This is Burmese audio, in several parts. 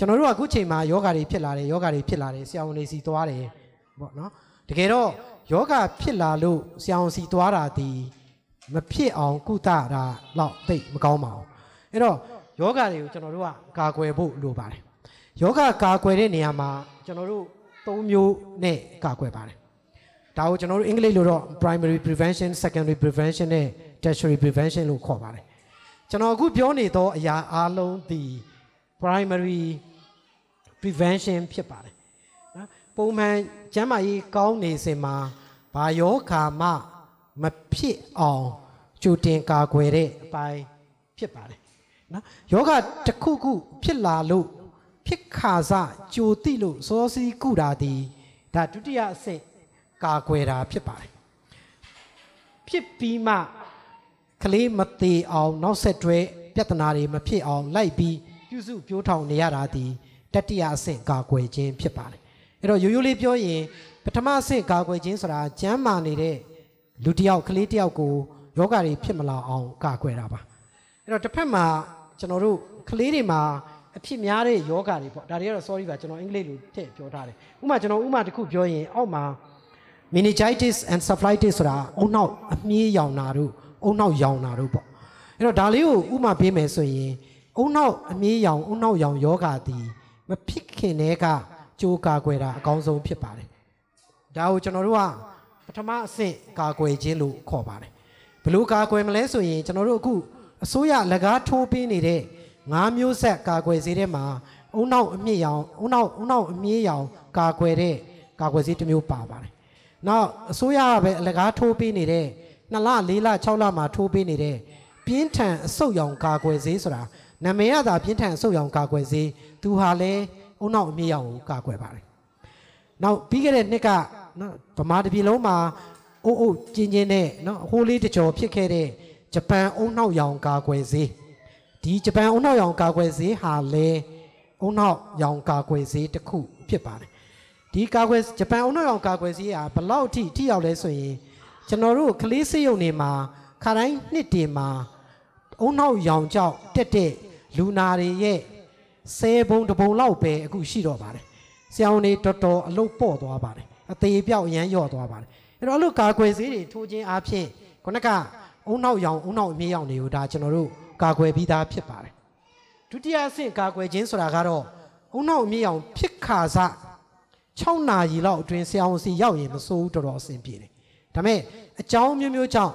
ကျွန်တော်တို့ကအခုချိန်မှာယောဂါတွေဖြစ်လာတယ်ယောဂါတွေဖြစ်လာတယ်ဆရာဝန်တွေစီသွားတယ်ပေါ့နော်တကယ်တော့ယောဂါဖြစ်လာလို့ဆရာဝန်စီသွားတာဒီမဖြစ်အောင်ကုသတာတော့သိမကောင်းပါဘူးအဲ့တော့ယောဂါတွေကိုကျွန်တော်တို့ကကာကွယ်ဖို့လိုပါတယ်ယောဂါကာကွယ်တဲ့နေရာမှာကျွန်တော်တို့၃မျိုးနဲ့ကာကွယ်ပါတယ်ဒါကိုကျွန်တော်တို့အင်္ဂလိပ်လိုတော့ primary prevention secondary prevention နဲ့ tertiary prevention လို့ခေါ်ပါတယ်ကျွန်တော်အခုပြောနေသောအရာအားလုံးဒီ primary prevention ဖြစ်ပါတယ်နော်ပုံမှန်ကျန်းမာရေးကောင်းနေစဉ်မှာဘာယောဂါမှမဖြစ်အောင်ကြိုတင်ကာကွယ်တဲ့အပိုင်းဖြစ်ပါတယ်နော်ယောဂတစ်ခုခုဖြစ်လာလို့ဖြစ်ခါစကြိုတိလို့စောစီးကုတာဒီဒါဒုတိယအဆင့်ကာကွယ်တာဖြစ်ပါတယ်ဖြစ်ပြီးမှကလေးမသေးအောင်နောက်ဆက်တွဲပြဿနာတွေမဖြစ်အောင်လိုက်ပြီးပြုစုပြောထောင်နေရတာဒီတတိယအဆင့်ကာကွယ်ခြင်းဖြစ်ပါတယ်အဲ့တော့ရိုးရိုးလေးပြောရင်ပထမအဆင့်ကာကွယ်ခြင်းဆိုတာကျန်းမာနေတဲ့လူတစ်ယောက်ကလေးတစ်ယောက်ကိုယောဂါတွေဖြစ်မလာအောင်ကာကွယ်တာပါအဲ့တော့တစ်ဖက်မှာကျွန်တော်တို့ကလေးတွေမှာအဖြစ်များတဲ့ယောဂါတွေပေါ့ဒါတွေကတော့ sorry ပါကျွန်တော်အင်္ဂလိပ်လိုထည့်ပြောထားတယ်ဥမာကျွန်တော်ဥမာတစ်ခုပြောရင်အောက်မှာ meningitis and encephalitis ဆိုတာအုံနောက်အမြင့်ရောင်တာတို့အုံနောက်ရောင်တာတို့ပေါ့အဲ့တော့ဒါလေးကိုဥမာပေးမယ်ဆိုရင် အုံနောက်အမြင့်ရောင်အုံနောက်ရောင်ယောဂါသည်မဖြစ်ခင်တည်းကကြိုးကာကွယ်တာအကောင်းဆုံးဖြစ်ပါတယ်ဒါကိုကျွန်တော်တို့ကပထမအဆင့်ကာကွယ်ခြင်းလို့ခေါ်ပါတယ်ဘလို့ကာကွယ်မလဲဆိုရင်ကျွန်တော်တို့အခုအစိုးရလက်ကားထိုးပေးနေတဲ့၅မျိုးဆက်ကာကွယ်ဆေးထဲမှာအုံနောက်အမြင့်ရောင်အုံနောက်အုံနောက်အမြင့်ရောင်ကာကွယ်တဲ့ကာကွယ်ဆေးတစ်မျိုးပါပါတယ်နောက်အစိုးရကပဲလက်ကားထိုးပေးနေတဲ့2လ4လ6လမှာထိုးပေးနေတဲ့ပြင်းထန်အဆုတ်ရောင်ကာကွယ်ဆေးဆိုတာနာမည်ကသာပြင်းထန်အဆုတ်ရောင်ကာကွယ်ဆေးသူဟာလည်းအုံနောက်အမြင့်ရောင်ကိုကာကွယ်ပါတယ်။နောက်ပြီးခဲ့တဲ့နှစ်ကနော်ဗမာတစ်ပြည်လုံးမှာအိုးအိုးကျင်းကျင်းနဲ့နော်ဟိုးလေးတကြော်ဖြစ်ခဲ့တဲ့ဂျပန်အုံနောက်ရောင်ကာကွယ်ဆေးဒီဂျပန်အုံနောက်ရောင်ကာကွယ်ဆေးဟာလည်းအုံနောက်ရောင်ကာကွယ်ဆေးတစ်ခု ဖြစ်ပါတယ်။ဒီကာကွယ်ဂျပန်အုံနောက်ရောင်ကာကွယ်ဆေးဟာဘလောက်ထိထိရောက်လဲဆိုရင်ကျွန်တော်တို့ကလေးစေးရုံတွေမှာခါတိုင်းနှစ်တည်မှာအုံနောက်ရောင်ကြောက်တက်တဲ့လူနာတွေရဲ့ဆဲဘုံတဘုံလောက်ပဲအခုရှိတော့ပါတယ်။ဆရာဝန်တွေတော်တော်အလုပ်ပေါ့သွားပါတယ်။အသေးပြောက်ရမ်းလျော့သွားပါတယ်။အဲ့တော့အဲ့လိုကာကွယ်ဆေးတွေထိုးခြင်းအပြင်ခုနကအုံနောက်ရောင်အုံနောက်အမြင့်ရောင်တွေကိုဒါကျွန်တော်တို့ကာကွယ်ပြီးသားဖြစ်ပါတယ်။ဒုတိယအဆင့်ကာကွယ်ခြင်းဆိုတာကတော့အုံနောက်အမြင့်ရောင်ဖြစ်ခါစ6နာရီလောက်အတွင်းဆရာဝန်စီရောက်ရင်မစိုးဘူးတော်တော်အဆင်ပြေတယ်။ဒါပေမဲ့အကြောင်းမျိုးမျိုးကြောင့်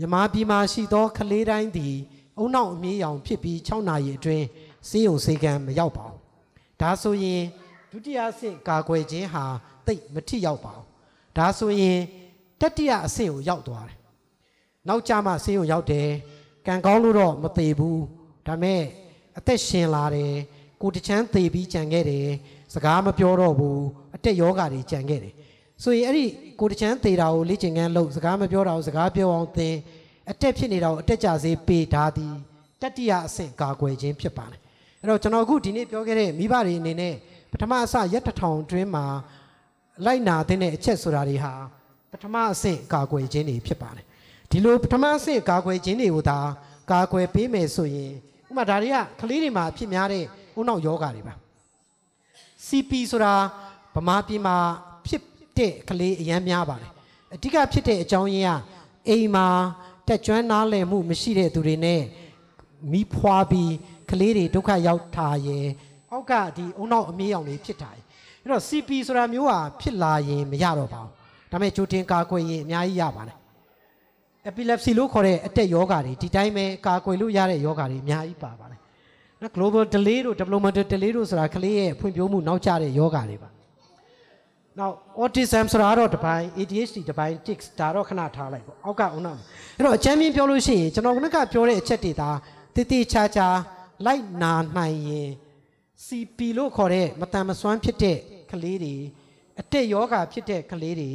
မြမပြည်မှာရှိသောကလေးတိုင်းသည်အုံနောက်အမြင့်ရောင်ဖြစ်ပြီး6နာရီအတွင်းစေးုံစေကံမရောက်ပါဘူး။ဒါဆိုရင်ဒုတိယအဆင့်ကာကွယ်ခြင်းဟာတိတ်မထိရောက်ပါဘူး။ဒါဆိုရင်တတိယအဆင့်ကိုရောက်သွားတယ်။နောက်ကျမှစေးုံရောက်တယ်။ကံကောင်းလို့တော့မသေးဘူး။ဒါမဲ့အသက်ရှင်လာတယ်။ကိုတချမ်းသေပြီးကြံခဲ့တယ်။စကားမပြောတော့ဘူး။အတက်ယောဂါတွေကြံခဲ့တယ်။ဆိုရင်အဲ့ဒီကိုတချမ်းသေးတာကိုလေ့ကျင့်ခန်းလုပ်စကားမပြောတာကိုစကားပြောအောင်သင်အတက်ဖြစ်နေတာကိုအတက်ကြစေပေးထားသည်တတိယအဆင့်ကာကွယ်ခြင်းဖြစ်ပါတယ်အဲ့တော့ကျွန်တော်အခုဒီနေ့ပြောခဲ့တဲ့မိဘတွေအနေနဲ့ပထမအစရက်တထောင်တွင်းမှာလိုက်နာတဲ့အချက်ဆိုတာတွေဟာပထမအဆင့်ကာကွယ်ခြင်းတွေဖြစ်ပါတယ်ဒီလိုပထမအဆင့်ကာကွယ်ခြင်းတွေကိုဒါကာကွယ်ပေးမယ်ဆိုရင်ဥပမာဒါတွေကကလေးတွေမှာဖြစ်များတဲ့ဦးနှောက်ယောဂါတွေပါ CP ဆိုတာဗမာပြည်မှာတဲ့ကလေးအရန်များပါတယ်အဓိကဖြစ်တဲ့အကြောင်းရင်းကအိမ်မှာတက်ကြွနားလည်မှု မရှိတဲ့သူတွေနဲ့မိဖွာပြီးကလေးတွေဒုက္ခရောက်တာရယ်အောက်ကဒီအုံနောက်အမေးအောင်တွေဖြစ်တာရယ်အဲ့တော့ CP ဆိုတာမျိုးဟာဖြစ်လာရင်မရတော့ပါဘူးဒါပေမဲ့ကြိုတင်ကာကွယ်ရင်အများကြီးရပါတယ် epilepsy လို့ခေါ်တဲ့အတက်ယောဂါတွေဒီတိုင်းပဲကာကွယ်လို့ရတဲ့ယောဂါတွေအများကြီးပါပါတယ်နော် global delay တို့ developmental delay တို့ဆိုတာကလေးရဲ့ဖွံ့ဖြိုးမှုနောက်ကျတဲ့ယောဂါတွေပါနောက် autism ဆိုတာတော့တစ်ပိုင်း ADHD တစ်ပိုင်း tics ဒါတော့ခဏထားလိုက်ပေါ့အောက်ကဦးနောက်အဲ့တော့အချမ်းပြင်းပြောလို့ရှိရင်ကျွန်တော်ကပြောတဲ့အချက်တွေဒါတိတိချာချာလိုက်နာနိုင်ရင် CP လို့ခေါ်တဲ့မတန်မစွမ်းဖြစ်တဲ့ကလေးတွေအတက်ယောဂါဖြစ်တဲ့ကလေးတွေ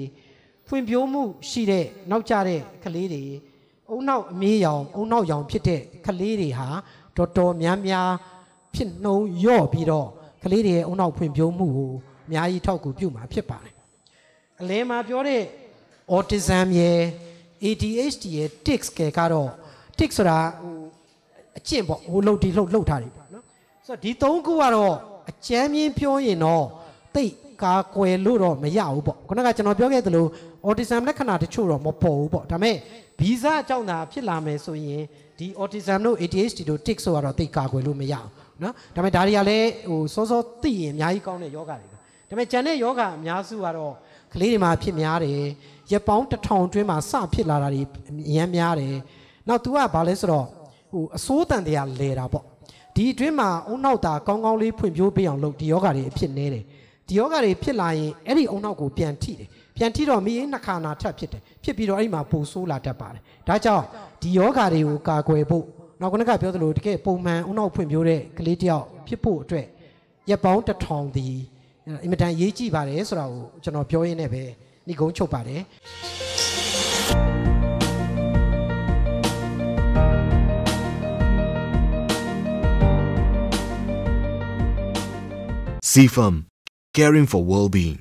ဖွံ့ဖြိုးမှုရှိတဲ့နောက်ကျတဲ့ကလေးတွေအုံနောက်အမေးရောင်အုံနောက်ရောင် ဖြစ်တဲ့ကလေးတွေဟာတော်တော်များများဖြစ်နှုံရော့ပြီးတော့ကလေးတွေရဲ့အုံနောက်ဖွံ့ဖြိုးမှုကိုအများကြီးထောက်ကူပြုမှာဖြစ်ပါတယ်အလင်းမှာပြောတဲ့ autism ရယ် ADHD ရယ် tics ကကတော့ tics ဆိုတာဟိုအကျင့်ပေါ့ဟိုလှုပ်ဒီလှုပ်လှုပ်ထားတယ်ပေါ့နော်ဆိုတော့ဒီသုံးခုကတော့အကျမ်းမြင်ပြောရင်တော့တိတ်ကာကွယ်လို့တော့မရဘူးပေါ့ခုနကကျွန်တော်ပြောခဲ့သလို autism လက္ခဏာတချို့တော့မပေါ်ဘူးပေါ့ဒါပေမဲ့ဗီဇအကြောင်းသာဖြစ်လာမယ်ဆိုရင်ဒီ autism တို့ ADHD တို့ tics ဆိုတော့တိတ်ကာကွယ်လို့မရဘူးเนาะဒါပေမဲ့ဒါတွေကလည်းဟိုစောစောသိရင်အများကြီးကောင်းတဲ့ယောဂတွေပေမဲ့ဂျန်တဲ့ယောဂအများစုကတော့ကလေးတွေမှာဖြစ်များတယ်ရပောင်းတထောင်တွင်းမှာစဖြစ်လာတာတွေအများများတယ်နောက် तू ကဘာလဲဆိုတော့ဟိုအစိုးတန်တရားလဲတာပေါ့ဒီအတွင်းမှာအုံနောက်တာကောင်းကောင်းလေးဖွံ့ဖြိုးပေးအောင်လုပ်ဒီယောဂတွေအဖြစ်နေတယ်ဒီယောဂတွေဖြစ်လာရင်အဲ့ဒီအုံနောက်ကိုပြန်ထိတယ်ပြန်ထိတော့မိရင်နှခါနာထပ်ဖြစ်တယ်ဖြစ်ပြီးတော့အဲ့ဒီမှာပူဆိုးလာတတ်ပါတယ်ဒါကြောင့်ဒီယောဂတွေကိုကာကွယ်ဖို့နောက်ကနကပြောသလိုတကယ်ပုံမှန်အုံနောက်ဖွံ့ဖြိုးတဲ့ကလေးတယောက်ဖြစ်ဖို့အတွက်ရက်ပေါင်းတထောင်သည်အင်မတန်ရေးကြည့်ပါတယ်ဆိုတာကိုကျွန်တော်ပြောရင်းနဲ့ပဲညီကုန်းချုပ်ပါတယ်ซีฟัม caring for well-being